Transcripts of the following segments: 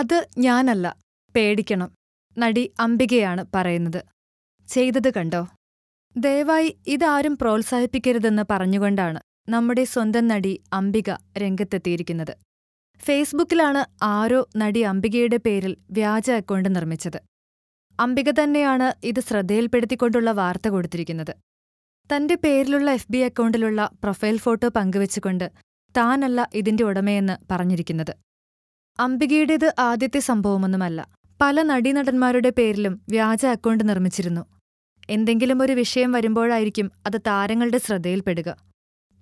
അത് ഞാനല്ല പേടിക്കണം നടി അംബികയാണ് പറയുന്നത് ചെയ്തത് കണ്ടോ ദയവായി ഇതാരും പ്രോത്സാഹിപ്പിക്കരുതെന്ന് പറഞ്ഞുകൊണ്ടാണ് നമ്മുടെ സ്വന്തം നടി അംബിക രംഗത്തെത്തിയിരിക്കുന്നത് ഫേസ്ബുക്കിലാണ് ആരോ നടി അംബികയുടെ പേരിൽ വ്യാജ അക്കൗണ്ട് നിർമ്മിച്ചത് അംബിക തന്നെയാണ് ഇത് ശ്രദ്ധയിൽപ്പെടുത്തിക്കൊണ്ടുള്ള വാർത്ത കൊടുത്തിരിക്കുന്നത് തന്റെ പേരിലുള്ള എഫ് ബി അക്കൗണ്ടിലുള്ള പ്രൊഫൈൽ ഫോട്ടോ പങ്കുവച്ചുകൊണ്ട് താനല്ല ഇതിന്റെ ഉടമയെന്ന് പറഞ്ഞിരിക്കുന്നത് അംബികയുടേത് ആദ്യത്തെ സംഭവമൊന്നുമല്ല പല നടീനടന്മാരുടെ പേരിലും വ്യാജ അക്കൗണ്ട് നിർമ്മിച്ചിരുന്നു എന്തെങ്കിലും ഒരു വിഷയം വരുമ്പോഴായിരിക്കും അത് താരങ്ങളുടെ ശ്രദ്ധയിൽപ്പെടുക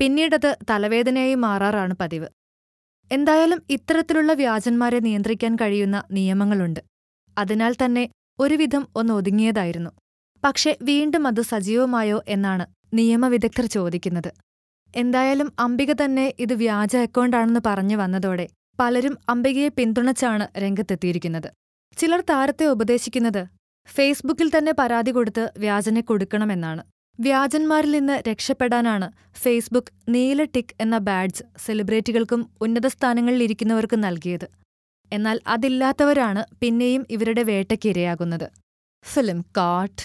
പിന്നീടത് തലവേദനയായി മാറാറാണ് പതിവ് എന്തായാലും ഇത്തരത്തിലുള്ള വ്യാജന്മാരെ നിയന്ത്രിക്കാൻ കഴിയുന്ന നിയമങ്ങളുണ്ട് അതിനാൽ തന്നെ ഒരുവിധം ഒന്ന് ഒതുങ്ങിയതായിരുന്നു പക്ഷെ വീണ്ടും അത് സജീവമായോ എന്നാണ് നിയമവിദഗ്ധർ ചോദിക്കുന്നത് എന്തായാലും അംബിക തന്നെ ഇത് വ്യാജ അക്കൗണ്ടാണെന്ന് പറഞ്ഞു വന്നതോടെ പലരും അംബികയെ പിന്തുണച്ചാണ് രംഗത്തെത്തിയിരിക്കുന്നത് ചിലർ താരത്തെ ഉപദേശിക്കുന്നത് ഫേസ്ബുക്കിൽ തന്നെ പരാതി കൊടുത്ത് വ്യാജനെ കൊടുക്കണമെന്നാണ് വ്യാജന്മാരിൽ നിന്ന് രക്ഷപ്പെടാനാണ് ഫേസ്ബുക്ക് നീല ടിക്ക് എന്ന ബാഡ്ജ് സെലിബ്രിറ്റികൾക്കും ഉന്നത സ്ഥാനങ്ങളിലിരിക്കുന്നവർക്കും നൽകിയത് എന്നാൽ അതില്ലാത്തവരാണ് പിന്നെയും ഇവരുടെ വേട്ടയ്ക്കിരയാകുന്നത് ഫിലിം കാട്ട്